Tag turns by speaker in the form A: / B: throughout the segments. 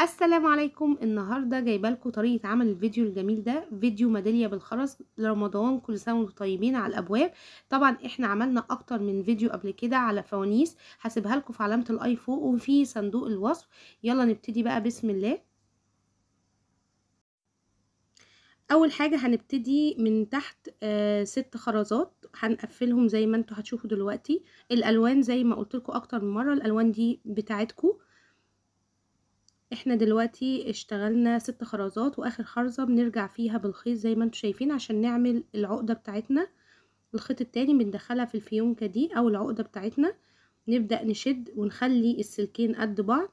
A: السلام عليكم النهارده جايبه لكم طريقه عمل الفيديو الجميل ده فيديو ميداليه بالخرز لرمضان كل سنه وانتم طيبين على الابواب طبعا احنا عملنا اكتر من فيديو قبل كده على فوانيس هسيبها لكم في علامه الاي فوق وفي صندوق الوصف يلا نبتدي بقى بسم الله اول حاجه هنبتدي من تحت آه ست خرزات هنقفلهم زي ما انتم هتشوفوا دلوقتي الالوان زي ما قلت لكم اكتر من مره الالوان دي بتاعتكم احنا دلوقتي اشتغلنا ست خرزات واخر خرزة بنرجع فيها بالخيط زي ما انتم شايفين عشان نعمل العقدة بتاعتنا الخيط التاني بندخلها في الفيونكة دي او العقدة بتاعتنا نبدأ نشد ونخلي السلكين قد بعض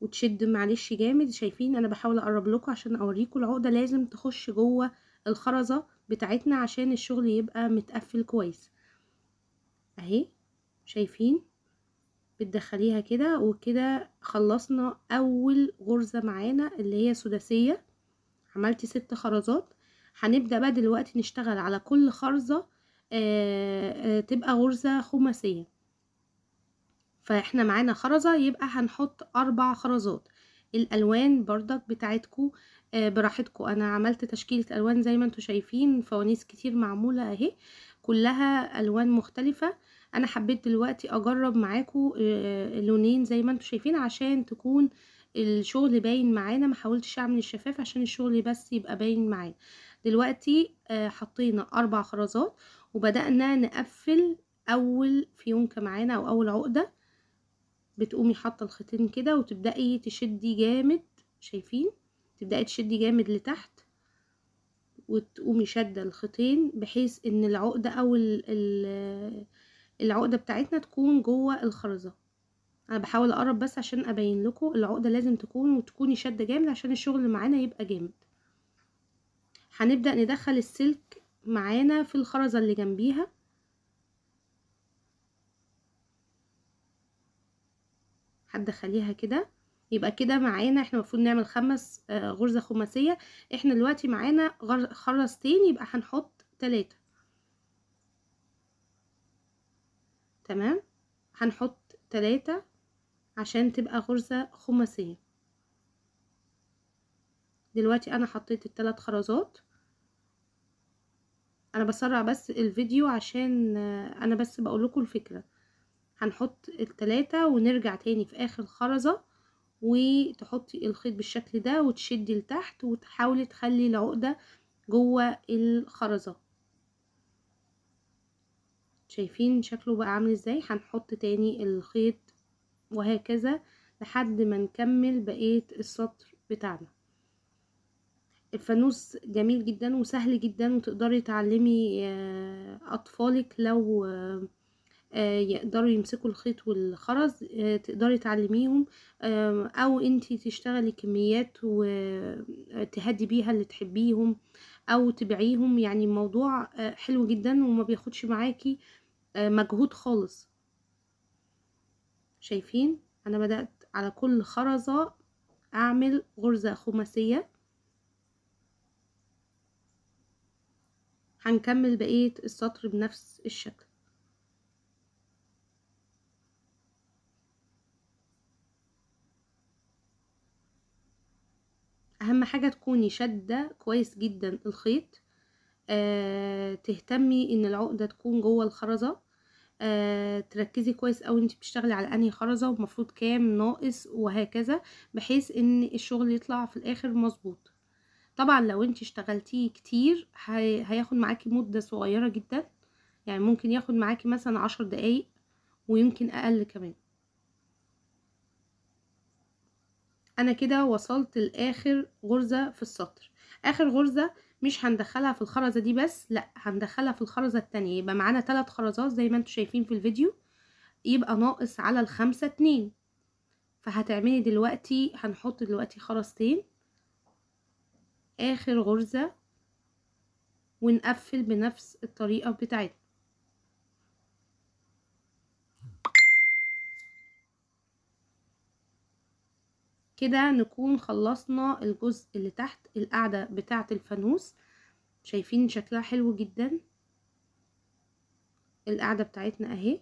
A: وتشد معلش جامد شايفين انا بحاول اقرب لكم عشان اوريكم العقدة لازم تخش جوه الخرزة بتاعتنا عشان الشغل يبقى متقفل كويس اهي شايفين بتدخليها كده وكده خلصنا اول غرزة معانا اللي هي سداسية عملتي ست خرزات هنبدأ بقى دلوقتي نشتغل على كل خرزة آآ آه، آآ آه، تبقى غرزة خماسية فاحنا معانا خرزة يبقى هنحط اربع خرزات الالوان بردك بتاعتكو آه، براحتكو انا عملت تشكيلة الوان زي ما انتم شايفين فوانيس كتير معمولة اهي كلها الوان مختلفة انا حبيت دلوقتي اجرب معاكم لونين زي ما انتم شايفين عشان تكون الشغل باين معانا ما حاولتش اعمل الشفاف عشان الشغل بس يبقى باين معانا دلوقتي حطينا اربع خرزات وبدأنا نقفل اول فيونكة معانا او اول عقدة بتقومي حاطه الخيطين كده وتبدأي تشدي جامد شايفين تبدأي تشدي جامد لتحت وتقومي شادة الخيطين بحيث ان العقدة او ال العقدة بتاعتنا تكون جوه الخرزة انا بحاول اقرب بس عشان ابين لكم العقدة لازم تكون وتكوني شدة جامد عشان الشغل معانا يبقى جامد هنبدأ ندخل السلك معانا في الخرزة اللي جنبيها هتدخليها كده يبقى كده معانا احنا المفروض نعمل خمس آه، غرزة خماسية احنا دلوقتي معانا خرزتين يبقى هنحط تلاتة تمام هنحط تلاتة عشان تبقى غرزة خماسية دلوقتي انا حطيت التلات خرزات انا بسرع بس الفيديو عشان انا بس بقول لكم الفكرة هنحط التلاتة ونرجع تاني في اخر خرزة وتحطي الخيط بالشكل ده وتشدي لتحت وتحاولي تخلي العقدة جوه الخرزة شايفين شكله بقى عامل ازاي هنحط تاني الخيط وهكذا لحد ما نكمل بقية السطر بتاعنا الفانوس جميل جدا وسهل جدا وتقدري تعلمي آه، اطفالك لو آه، آه، يقدروا يمسكوا الخيط والخرز تقدري تعلميهم او انتي تشتغلي كميات وتهدي بيها اللي تحبيهم او تبيعيهم يعني الموضوع آه، حلو جدا وما بياخدش معاكي آه، مجهود خالص شايفين انا بدأت على كل خرزة اعمل غرزة خماسية هنكمل بقية السطر بنفس الشكل اهم حاجة تكوني شدة كويس جدا الخيط آه تهتمي ان العقدة تكون جوه الخرزة آه تركزي كويس اوي انت بتشتغلي على انهي خرزة ومفروض كام ناقص وهكذا بحيث ان الشغل يطلع في الاخر مظبوط طبعا لو انت اشتغلتيه كتير هياخد معاكي مدة صغيرة جدا يعني ممكن ياخد معاكي مثلا عشر دقايق ويمكن اقل كمان انا كده وصلت لاخر غرزة في السطر اخر غرزة مش هندخلها في الخرزة دي بس لا هندخلها في الخرزة التانية يبقى معانا ثلاث خرزات زي ما انتم شايفين في الفيديو يبقى ناقص على الخمسة اتنين فهتعملي دلوقتي هنحط دلوقتي خرزتين اخر غرزة ونقفل بنفس الطريقة بتاعتنا كده نكون خلصنا الجزء اللي تحت القاعدة بتاعة الفانوس شايفين شكلها حلو جدا القاعدة بتاعتنا اهي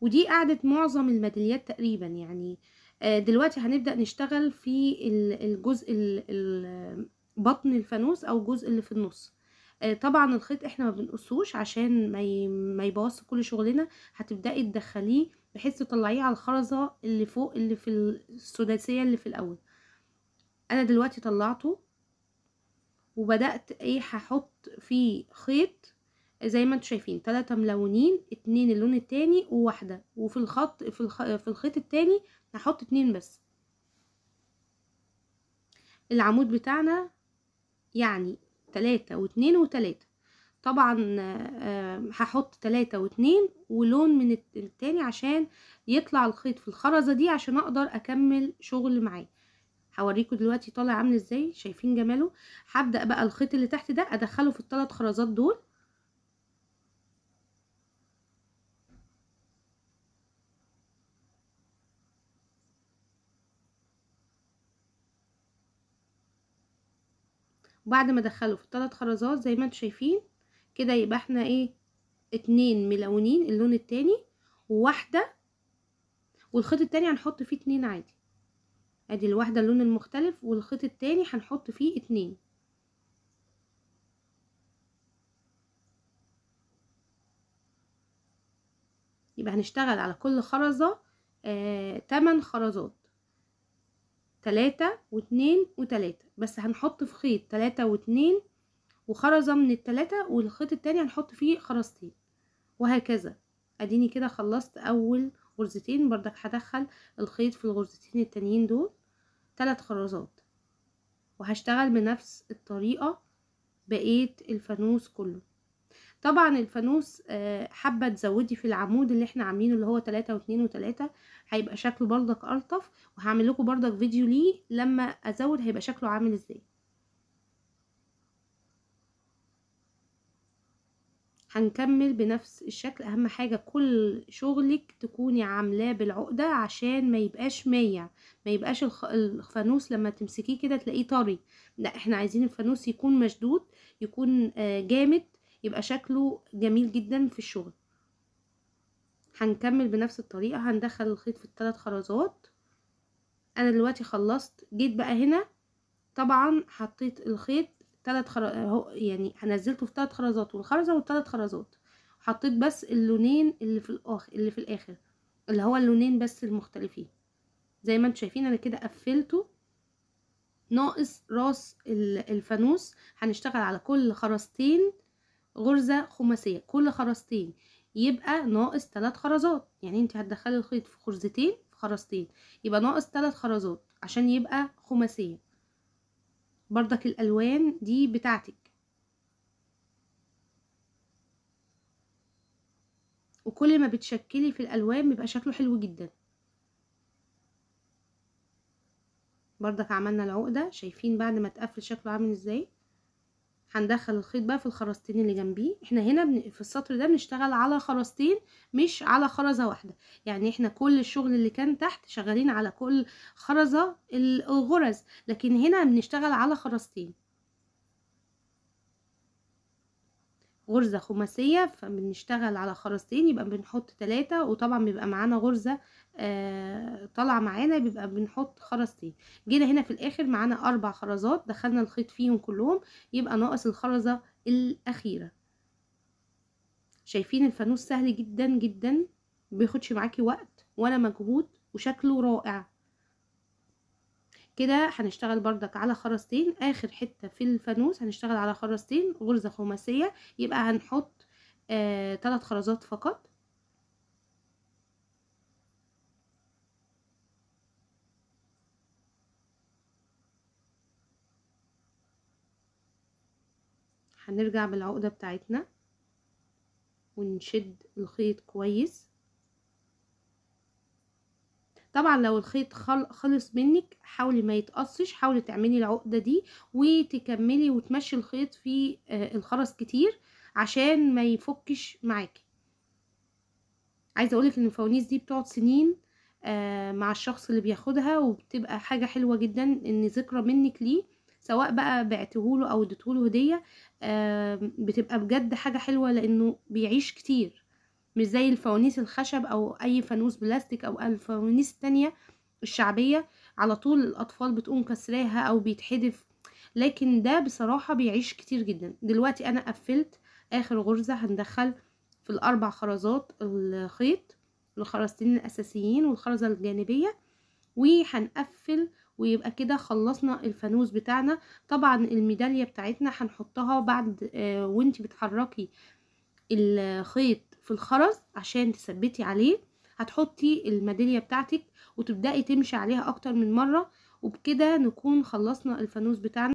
A: ودي قاعدة معظم الميداليات تقريبا يعني آه، دلوقتي هنبدأ نشتغل في الجزء بطن الفانوس او الجزء اللي في النص آه، طبعا الخيط احنا ما بنقصوش عشان ما يبوظ كل شغلنا هتبدأي تدخليه بحيث تطلعيه على الخرزة اللي فوق اللي في السداسية اللي في الأول أنا دلوقتي طلعته وبدأت ايه هحط فيه خيط زي ما انتوا شايفين تلاتة ملونين اتنين اللون التاني وواحدة وفي الخط في, الخ... في الخيط التاني هحط اتنين بس العمود بتاعنا يعني تلاتة واتنين وتلاتة طبعا هحط تلاتة واتنين ولون من التاني عشان يطلع الخيط في الخرزة دي عشان اقدر اكمل شغل معاه هوريكم دلوقتي طالع عامل ازاي شايفين جماله هبدأ بقى الخيط اللي تحت ده ادخله في التلات خرزات دول وبعد ما ادخله في الثلاث خرزات زي ما انتم شايفين كده يبقى احنا ايه اتنين ملونين اللون التاني وواحدة والخيط التاني هنحط فيه اتنين عادي ادي الواحدة اللون المختلف والخيط التاني هنحط فيه اتنين يبقى هنشتغل على كل خرزة آه، تمن خرزات تلاتة واتنين وتلاتة بس هنحط في خيط تلاتة واتنين وخرزة من التلاتة والخيط التاني هنحط فيه خرزتين وهكذا اديني كده خلصت اول غرزتين بردك هدخل الخيط في الغرزتين التانيين دول تلات خرزات وهشتغل بنفس الطريقة بقية الفانوس كله طبعا الفانوس آه، حابة تزودي في العمود اللي احنا عاملينه اللي هو تلاتة واتنين وتلاتة هيبقى شكله بردك ألطف وهعمل لكم بردك فيديو ليه لما ازود هيبقى شكله عامل ازاي هنكمل بنفس الشكل اهم حاجة كل شغلك تكوني عاملاه بالعقدة عشان ما يبقاش مية ما يبقاش الفانوس لما تمسكيه كده تلاقيه طري لا احنا عايزين الفانوس يكون مشدود يكون آه، جامد يبقى شكله جميل جدا في الشغل هنكمل بنفس الطريقة هندخل الخيط في الثلاث خرزات انا دلوقتي خلصت جيت بقى هنا طبعا حطيت الخيط ثلاث خر... يعني نزلته في ثلاث خرزات والخرزه والثلاث خرزات حطيت بس اللونين اللي في الاخر اللي في الاخر اللي هو اللونين بس المختلفين زي ما انتم شايفين انا كده قفلته ناقص راس الفانوس هنشتغل على كل خرزتين غرزه خماسيه كل خرزتين يبقى ناقص ثلاث خرزات يعني انت هتدخلي الخيط في خرزتين في خرزتين يبقى ناقص ثلاث خرزات عشان يبقى خماسيه بردك الألوان دي بتاعتك وكل ما بتشكلي في الألوان بيبقى شكله حلو جدا بردك عملنا العقدة شايفين بعد ما تقفل شكله عامل ازاي هندخل الخيط بقى في الخرزتين اللي جنبيه احنا هنا بن... في السطر ده بنشتغل على خرزتين مش على خرزة واحدة يعني احنا كل الشغل اللي كان تحت شغالين على كل خرزة الغرز لكن هنا بنشتغل على خرزتين غرزة خماسية فبنشتغل على خرزتين يبقى بنحط ثلاثة وطبعا بيبقى معانا غرزة آه طالعه معانا بيبقى بنحط خرزتين جينا هنا في الاخر معانا اربع خرزات دخلنا الخيط فيهم كلهم يبقى ناقص الخرزه الاخيره شايفين الفانوس سهل جدا جدا بياخدش معاكي وقت ولا مجهود وشكله رائع كده هنشتغل بردك على خرزتين اخر حته في الفانوس هنشتغل على خرزتين غرزه خماسيه يبقى هنحط آه تلات خرزات فقط هنرجع بالعقدة بتاعتنا ونشد الخيط كويس طبعا لو الخيط خلص منك حاولي ما يتقصش حاولي تعملي العقده دي وتكملي وتمشي الخيط في آه، الخرز كتير عشان ما يفكش معاكي عايزه اقولك ان الفوانيس دي بتقعد سنين آه، مع الشخص اللي بياخدها وبتبقى حاجه حلوه جدا ان ذكرى منك ليه سواء بقى بعتهوله او اديتهوله هديه بتبقى بجد حاجه حلوه لانه بيعيش كتير مش زي الفوانيس الخشب او اي فانوس بلاستيك او الفوانيس التانية الشعبيه على طول الاطفال بتقوم كسراها او بيتحدف لكن ده بصراحه بيعيش كتير جدا دلوقتي انا قفلت اخر غرزه هندخل في الاربع خرزات الخيط الخرزتين الاساسيين والخرزه الجانبيه وهنقفل ويبقى كده خلصنا الفانوس بتاعنا طبعا الميدالية بتاعتنا هنحطها بعد آه، وانت بتحركي الخيط في الخرز عشان تثبتي عليه هتحطي الميدالية بتاعتك وتبدأي تمشي عليها اكتر من مرة وبكده نكون خلصنا الفانوس بتاعنا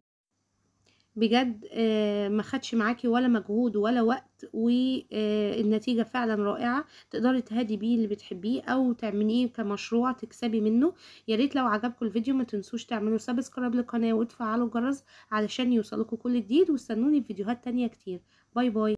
A: بجد آه، ما خدش معاكي ولا مجهود ولا وقت والنتيجه آه، فعلا رائعه تقدري تهدي بيه اللي بتحبيه او تعمليه كمشروع تكسبي منه يا ريت لو عجبكم الفيديو ما تنسوش تعملوا سبسكرايب للقناه وتفعلوا الجرس علشان يوصلكوا كل جديد واستنوني في فيديوهات تانية كتير باي باي